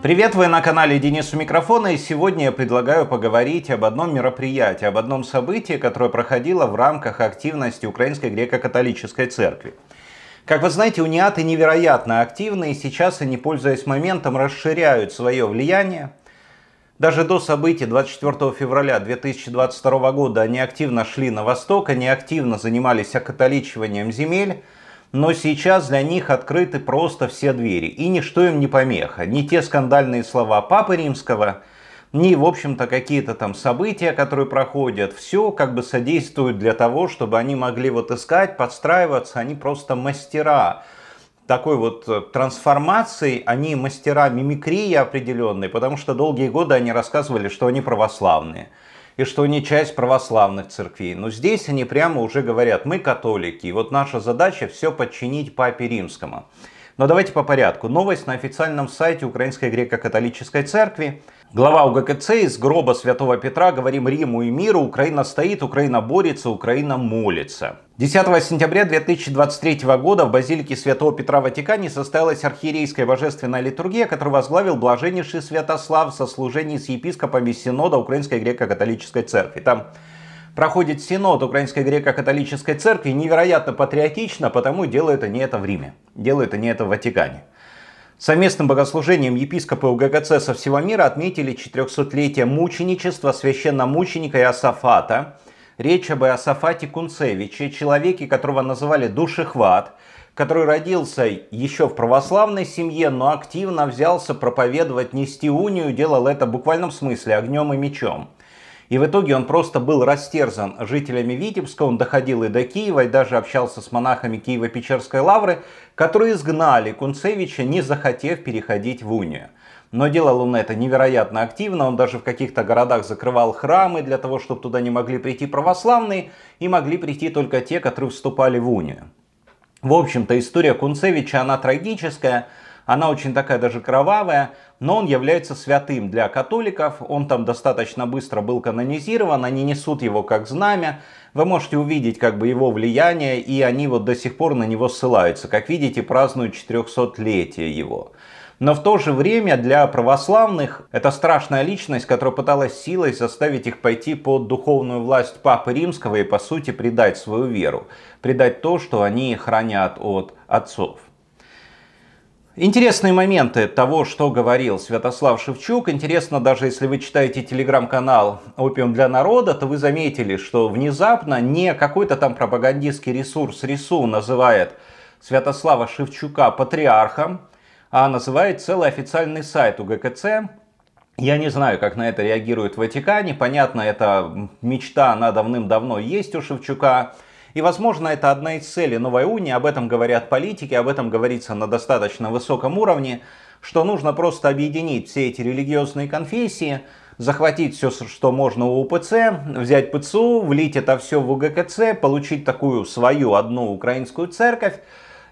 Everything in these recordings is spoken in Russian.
Привет, вы на канале Денис микрофона, и сегодня я предлагаю поговорить об одном мероприятии, об одном событии, которое проходило в рамках активности Украинской греко-католической церкви. Как вы знаете, униаты невероятно активны, и сейчас они, пользуясь моментом, расширяют свое влияние. Даже до событий 24 февраля 2022 года они активно шли на восток, они активно занимались окатоличиванием земель, но сейчас для них открыты просто все двери, и ничто им не помеха. Ни те скандальные слова Папы Римского, ни, в общем-то, какие-то там события, которые проходят, все как бы содействует для того, чтобы они могли вот искать, подстраиваться, они просто мастера такой вот э, трансформации, они мастера мимикрии определенной, потому что долгие годы они рассказывали, что они православные и что они часть православных церквей. Но здесь они прямо уже говорят, мы католики, и вот наша задача все подчинить Папе Римскому. Но давайте по порядку. Новость на официальном сайте Украинской греко-католической церкви. Глава УГКЦ из гроба Святого Петра «Говорим Риму и миру. Украина стоит, Украина борется, Украина молится». 10 сентября 2023 года в базилике Святого Петра в Ватикане состоялась архиерейская божественная литургия, которую возглавил блаженнейший Святослав со служений с епископами Синода Украинской греко-католической церкви. Там проходит синод Украинской греко-католической церкви, невероятно патриотично, потому делает они это в Риме, делает они это в Ватикане. Совместным богослужением епископы УГКЦ со всего мира отметили 400-летие мученичества священномученика Иосафата. Речь об Иосафате Кунцевиче, человеке, которого называли душехват, который родился еще в православной семье, но активно взялся проповедовать, нести унию, делал это в буквальном смысле огнем и мечом. И в итоге он просто был растерзан жителями Витебска, он доходил и до Киева, и даже общался с монахами Киева-Печерской лавры, которые изгнали Кунцевича, не захотев переходить в унию. Но делал он это невероятно активно, он даже в каких-то городах закрывал храмы для того, чтобы туда не могли прийти православные, и могли прийти только те, которые вступали в унию. В общем-то, история Кунцевича, она трагическая, она очень такая даже кровавая, но он является святым для католиков. Он там достаточно быстро был канонизирован, они несут его как знамя. Вы можете увидеть как бы его влияние, и они вот до сих пор на него ссылаются. Как видите, празднуют 400-летие его. Но в то же время для православных это страшная личность, которая пыталась силой заставить их пойти под духовную власть Папы Римского и по сути предать свою веру, предать то, что они хранят от отцов. Интересные моменты того, что говорил Святослав Шевчук. Интересно, даже если вы читаете телеграм-канал «Опиум для народа», то вы заметили, что внезапно не какой-то там пропагандистский ресурс РИСУ называет Святослава Шевчука патриархом, а называет целый официальный сайт УГКЦ. Я не знаю, как на это реагирует Ватикане. Понятно, это мечта, она давным-давно есть у Шевчука. И, возможно, это одна из целей новой унии, об этом говорят политики, об этом говорится на достаточно высоком уровне, что нужно просто объединить все эти религиозные конфессии, захватить все, что можно у УПЦ, взять ПЦУ, влить это все в УГКЦ, получить такую свою одну украинскую церковь,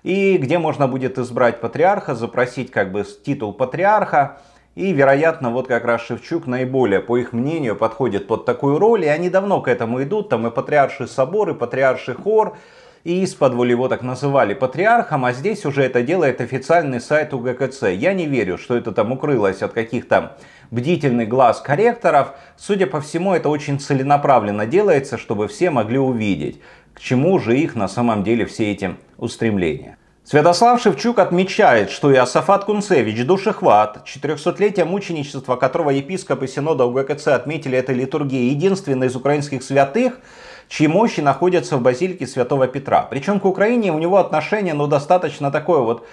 и где можно будет избрать патриарха, запросить как бы титул патриарха, и, вероятно, вот как раз Шевчук наиболее, по их мнению, подходит под такую роль. И они давно к этому идут. Там и патриарший собор, и патриарший хор. И из-под его так называли патриархом, а здесь уже это делает официальный сайт УГКЦ. Я не верю, что это там укрылось от каких-то бдительных глаз корректоров. Судя по всему, это очень целенаправленно делается, чтобы все могли увидеть, к чему же их на самом деле все эти устремления. Святослав Шевчук отмечает, что Иосафат Кунцевич, душехват, 400-летие мученичества которого епископы Синода УГКЦ отметили этой литургией, единственный из украинских святых, чьи мощи находятся в базилике Святого Петра. Причем к Украине у него отношение, ну, достаточно такое вот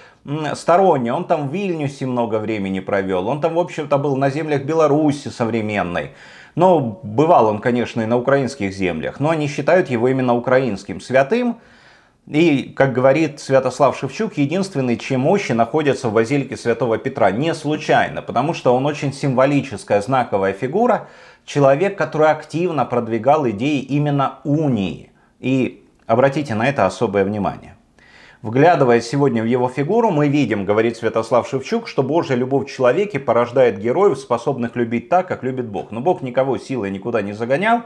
стороннее. Он там в Вильнюсе много времени провел, он там, в общем-то, был на землях Беларуси современной. Но бывал он, конечно, и на украинских землях, но они считают его именно украинским святым, и, как говорит Святослав Шевчук, единственный, чьи мощи находятся в базилике Святого Петра. Не случайно, потому что он очень символическая, знаковая фигура, человек, который активно продвигал идеи именно унии. И обратите на это особое внимание. Вглядываясь сегодня в его фигуру, мы видим, говорит Святослав Шевчук, что Божья любовь в человеке порождает героев, способных любить так, как любит Бог. Но Бог никого силой никуда не загонял,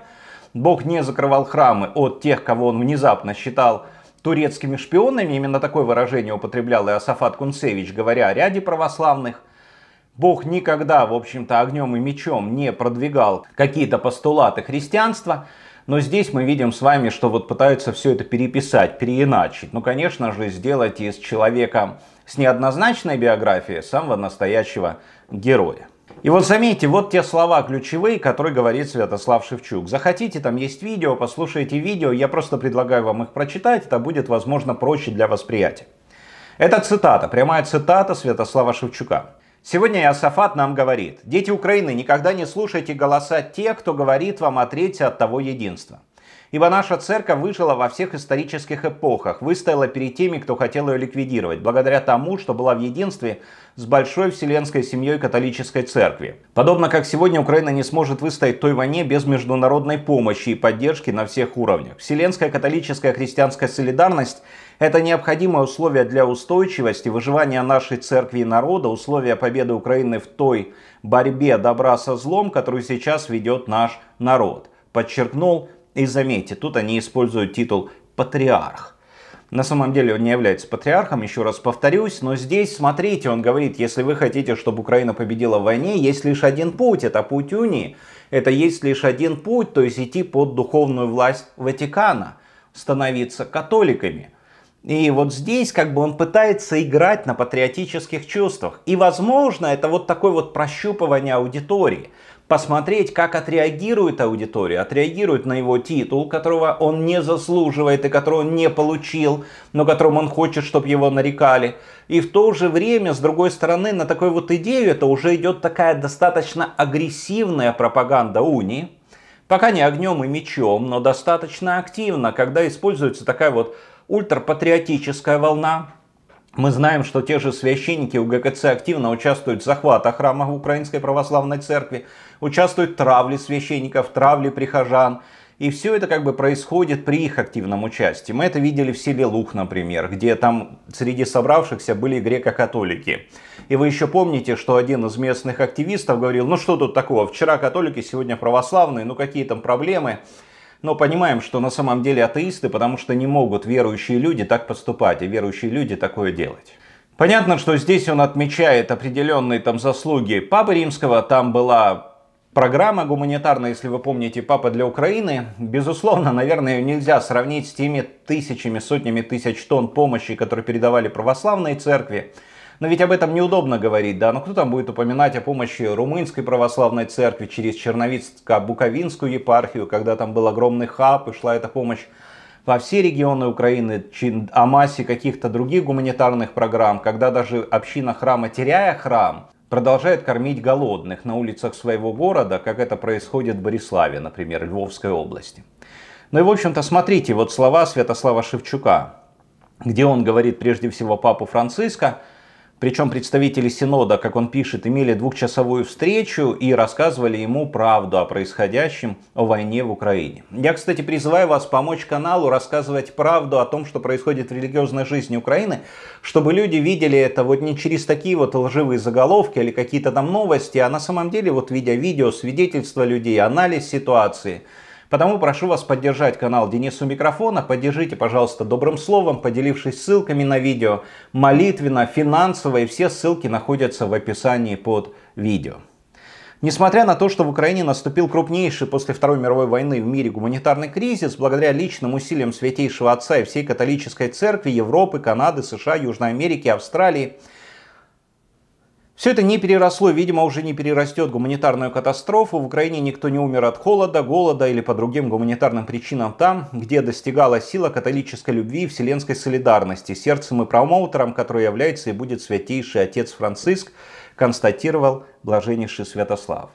Бог не закрывал храмы от тех, кого он внезапно считал турецкими шпионами, именно такое выражение употреблял и Асафат Кунцевич, говоря о ряде православных, Бог никогда, в общем-то, огнем и мечом не продвигал какие-то постулаты христианства, но здесь мы видим с вами, что вот пытаются все это переписать, переиначить. Ну, конечно же, сделать из человека с неоднозначной биографией самого настоящего героя. И вот заметьте, вот те слова ключевые, которые говорит Святослав Шевчук. Захотите, там есть видео, послушайте видео, я просто предлагаю вам их прочитать, это будет, возможно, проще для восприятия. Это цитата, прямая цитата Святослава Шевчука. Сегодня Иосафат нам говорит, «Дети Украины, никогда не слушайте голоса тех, кто говорит вам отречься от того единства. Ибо наша церковь выжила во всех исторических эпохах, выстояла перед теми, кто хотел ее ликвидировать, благодаря тому, что была в единстве с большой вселенской семьей католической церкви. Подобно как сегодня Украина не сможет выстоять той войне без международной помощи и поддержки на всех уровнях. Вселенская католическая христианская солидарность – это необходимое условие для устойчивости, выживания нашей церкви и народа, условия победы Украины в той борьбе добра со злом, которую сейчас ведет наш народ, подчеркнул и заметьте, тут они используют титул «патриарх». На самом деле он не является патриархом, еще раз повторюсь, но здесь, смотрите, он говорит, если вы хотите, чтобы Украина победила в войне, есть лишь один путь, это путь унии. Это есть лишь один путь, то есть идти под духовную власть Ватикана, становиться католиками. И вот здесь как бы он пытается играть на патриотических чувствах. И возможно это вот такое вот прощупывание аудитории посмотреть, как отреагирует аудитория, отреагирует на его титул, которого он не заслуживает и которого он не получил, но которым он хочет, чтобы его нарекали. И в то же время, с другой стороны, на такой вот идею это уже идет такая достаточно агрессивная пропаганда уни, пока не огнем и мечом, но достаточно активно, когда используется такая вот ультрапатриотическая волна, мы знаем, что те же священники УГКЦ активно участвуют в захватах храмов Украинской Православной Церкви, участвуют в травле священников, травле прихожан. И все это как бы происходит при их активном участии. Мы это видели в селе Лух, например, где там среди собравшихся были греко-католики. И вы еще помните, что один из местных активистов говорил, ну что тут такого, вчера католики, сегодня православные, ну какие там проблемы но понимаем, что на самом деле атеисты, потому что не могут верующие люди так поступать, и верующие люди такое делать. Понятно, что здесь он отмечает определенные там заслуги Папы Римского, там была программа гуманитарная, если вы помните, «Папа для Украины». Безусловно, наверное, ее нельзя сравнить с теми тысячами, сотнями тысяч тонн помощи, которые передавали православные церкви. Но ведь об этом неудобно говорить, да, но ну, кто там будет упоминать о помощи румынской православной церкви через Черновицко-Буковинскую епархию, когда там был огромный хаб и шла эта помощь во все регионы Украины, о массе каких-то других гуманитарных программ, когда даже община храма, теряя храм, продолжает кормить голодных на улицах своего города, как это происходит в Бориславе, например, Львовской области. Ну и, в общем-то, смотрите, вот слова Святослава Шевчука, где он говорит прежде всего папу Франциска – причем представители Синода, как он пишет, имели двухчасовую встречу и рассказывали ему правду о происходящем, о войне в Украине. Я, кстати, призываю вас помочь каналу рассказывать правду о том, что происходит в религиозной жизни Украины, чтобы люди видели это вот не через такие вот лживые заголовки или какие-то там новости, а на самом деле вот видя видео, свидетельства людей, анализ ситуации – Потому прошу вас поддержать канал Денису Микрофона. Поддержите, пожалуйста, добрым словом, поделившись ссылками на видео, молитвенно, финансово. И все ссылки находятся в описании под видео. Несмотря на то, что в Украине наступил крупнейший после Второй мировой войны в мире гуманитарный кризис, благодаря личным усилиям Святейшего Отца и всей католической церкви Европы, Канады, США, Южной Америки, Австралии – все это не переросло, видимо, уже не перерастет гуманитарную катастрофу. В Украине никто не умер от холода, голода или по другим гуманитарным причинам там, где достигала сила католической любви и вселенской солидарности, сердцем и промоутером, который является и будет святейший отец Франциск, констатировал блаженнейший Святослав.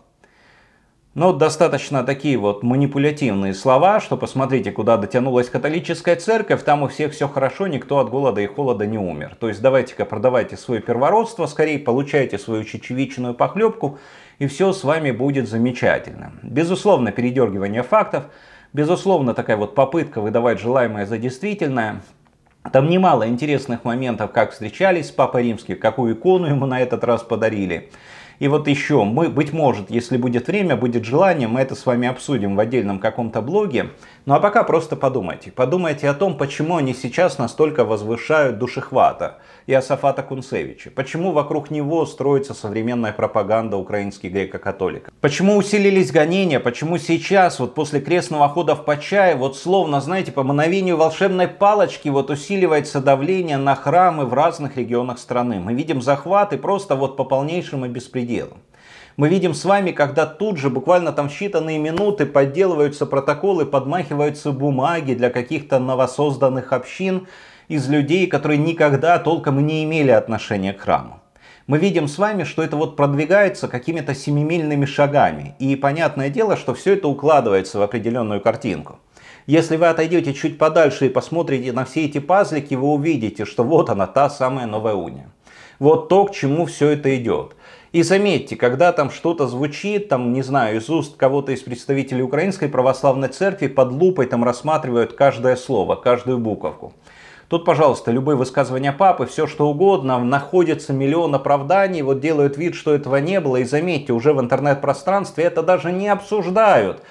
Но ну, достаточно такие вот манипулятивные слова, что посмотрите, куда дотянулась католическая церковь, там у всех все хорошо, никто от голода и холода не умер. То есть давайте-ка продавайте свое первородство, скорее получайте свою чечевичную похлебку, и все с вами будет замечательно. Безусловно, передергивание фактов, безусловно, такая вот попытка выдавать желаемое за действительное, там немало интересных моментов, как встречались с Папой Римским, какую икону ему на этот раз подарили. И вот еще, мы, быть может, если будет время, будет желание, мы это с вами обсудим в отдельном каком-то блоге. Ну а пока просто подумайте. Подумайте о том, почему они сейчас настолько возвышают душехвата и Асафата Кунцевича. Почему вокруг него строится современная пропаганда украинских греко-католиков. Почему усилились гонения, почему сейчас, вот после крестного хода в Почае, вот словно, знаете, по мановению волшебной палочки вот усиливается давление на храмы в разных регионах страны. Мы видим захваты просто вот по полнейшему беспределу делом. Мы видим с вами, когда тут же, буквально там считанные минуты, подделываются протоколы, подмахиваются бумаги для каких-то новосозданных общин из людей, которые никогда толком не имели отношения к храму. Мы видим с вами, что это вот продвигается какими-то семимильными шагами. И понятное дело, что все это укладывается в определенную картинку. Если вы отойдете чуть подальше и посмотрите на все эти пазлики, вы увидите, что вот она, та самая новая уния. Вот то, к чему все это идет. И заметьте, когда там что-то звучит, там, не знаю, из уст кого-то из представителей Украинской Православной Церкви под лупой там рассматривают каждое слово, каждую буковку. Тут, пожалуйста, любые высказывания папы, все что угодно, находится миллион оправданий, вот делают вид, что этого не было, и заметьте, уже в интернет-пространстве это даже не обсуждают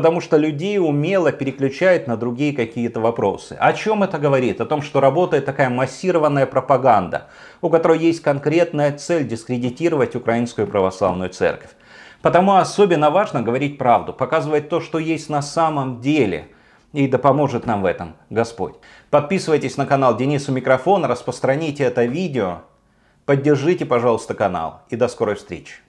потому что людей умело переключают на другие какие-то вопросы. О чем это говорит? О том, что работает такая массированная пропаганда, у которой есть конкретная цель дискредитировать Украинскую Православную Церковь. Потому особенно важно говорить правду, показывать то, что есть на самом деле – и да поможет нам в этом Господь. Подписывайтесь на канал Денису Микрофон, распространите это видео, поддержите, пожалуйста, канал и до скорой встречи.